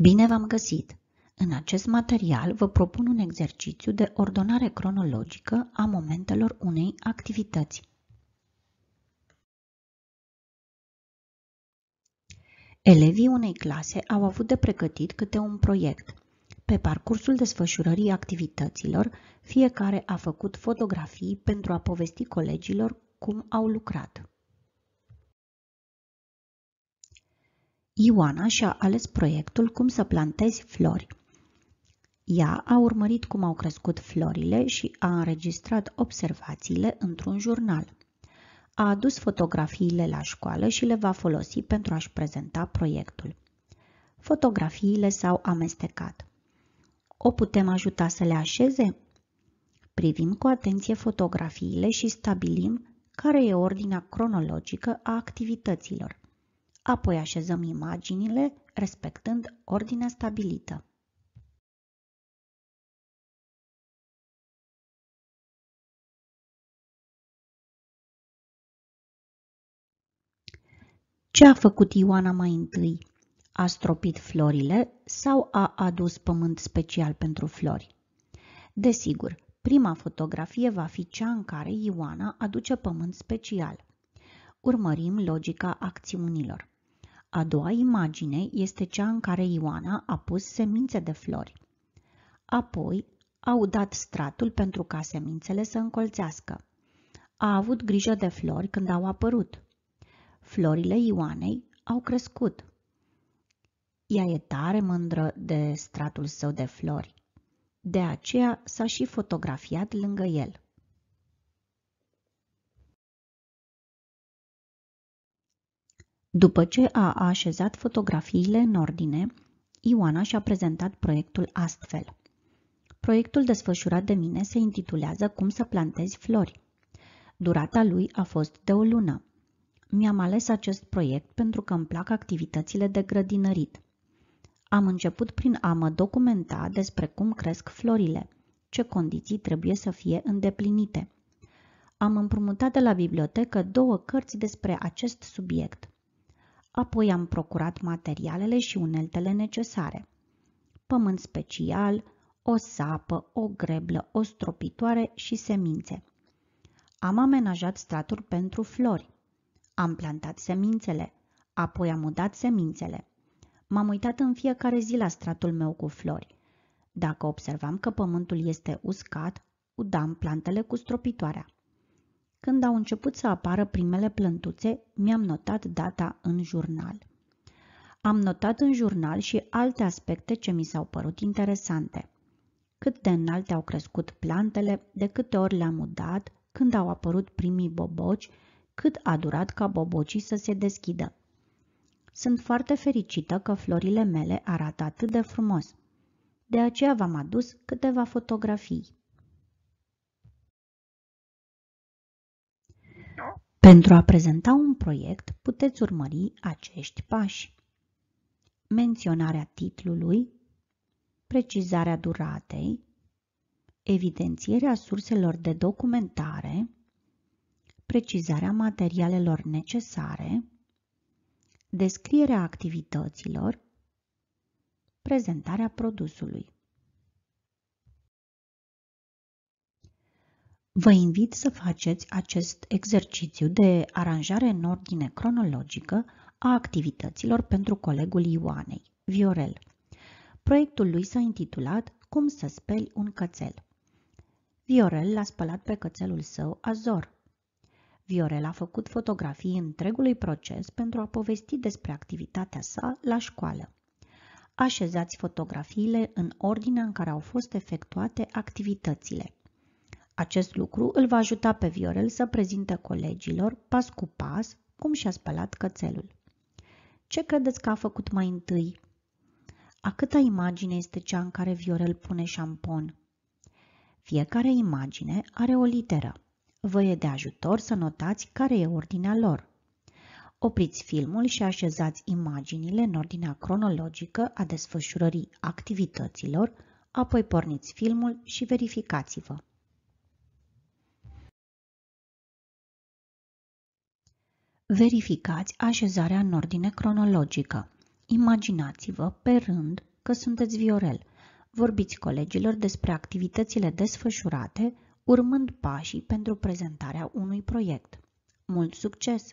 Bine v-am găsit! În acest material vă propun un exercițiu de ordonare cronologică a momentelor unei activități. Elevii unei clase au avut de pregătit câte un proiect. Pe parcursul desfășurării activităților, fiecare a făcut fotografii pentru a povesti colegilor cum au lucrat. Ioana și-a ales proiectul Cum să plantezi flori. Ea a urmărit cum au crescut florile și a înregistrat observațiile într-un jurnal. A adus fotografiile la școală și le va folosi pentru a-și prezenta proiectul. Fotografiile s-au amestecat. O putem ajuta să le așeze? Privim cu atenție fotografiile și stabilim care e ordinea cronologică a activităților apoi așezăm imaginile respectând ordinea stabilită. Ce a făcut Ioana mai întâi? A stropit florile sau a adus pământ special pentru flori? Desigur, prima fotografie va fi cea în care Ioana aduce pământ special. Urmărim logica acțiunilor. A doua imagine este cea în care Ioana a pus semințe de flori. Apoi au dat stratul pentru ca semințele să încolțească. A avut grijă de flori când au apărut. Florile Ioanei au crescut. Ea e tare mândră de stratul său de flori. De aceea s-a și fotografiat lângă el. După ce a așezat fotografiile în ordine, Ioana și-a prezentat proiectul astfel. Proiectul desfășurat de mine se intitulează Cum să plantezi flori. Durata lui a fost de o lună. Mi-am ales acest proiect pentru că îmi plac activitățile de grădinărit. Am început prin a mă documenta despre cum cresc florile, ce condiții trebuie să fie îndeplinite. Am împrumutat de la bibliotecă două cărți despre acest subiect – Apoi am procurat materialele și uneltele necesare. Pământ special, o sapă, o greblă, o stropitoare și semințe. Am amenajat straturi pentru flori. Am plantat semințele, apoi am udat semințele. M-am uitat în fiecare zi la stratul meu cu flori. Dacă observam că pământul este uscat, udam plantele cu stropitoarea. Când au început să apară primele plântuțe, mi-am notat data în jurnal. Am notat în jurnal și alte aspecte ce mi s-au părut interesante. Cât de înalte au crescut plantele, de câte ori le-am udat, când au apărut primii boboci, cât a durat ca bobocii să se deschidă. Sunt foarte fericită că florile mele arată atât de frumos. De aceea v-am adus câteva fotografii. Pentru a prezenta un proiect, puteți urmări acești pași. Menționarea titlului, precizarea duratei, evidențierea surselor de documentare, precizarea materialelor necesare, descrierea activităților, prezentarea produsului. Vă invit să faceți acest exercițiu de aranjare în ordine cronologică a activităților pentru colegul Ioanei, Viorel. Proiectul lui s-a intitulat Cum să speli un cățel. Viorel l-a spălat pe cățelul său Azor. Viorel a făcut fotografii întregului proces pentru a povesti despre activitatea sa la școală. Așezați fotografiile în ordinea în care au fost efectuate activitățile. Acest lucru îl va ajuta pe Viorel să prezinte colegilor, pas cu pas, cum și-a spălat cățelul. Ce credeți că a făcut mai întâi? A câta imagine este cea în care Viorel pune șampon? Fiecare imagine are o literă. Vă e de ajutor să notați care e ordinea lor. Opriți filmul și așezați imaginile în ordinea cronologică a desfășurării activităților, apoi porniți filmul și verificați-vă. Verificați așezarea în ordine cronologică. Imaginați-vă, pe rând, că sunteți Viorel. Vorbiți colegilor despre activitățile desfășurate, urmând pașii pentru prezentarea unui proiect. Mult succes!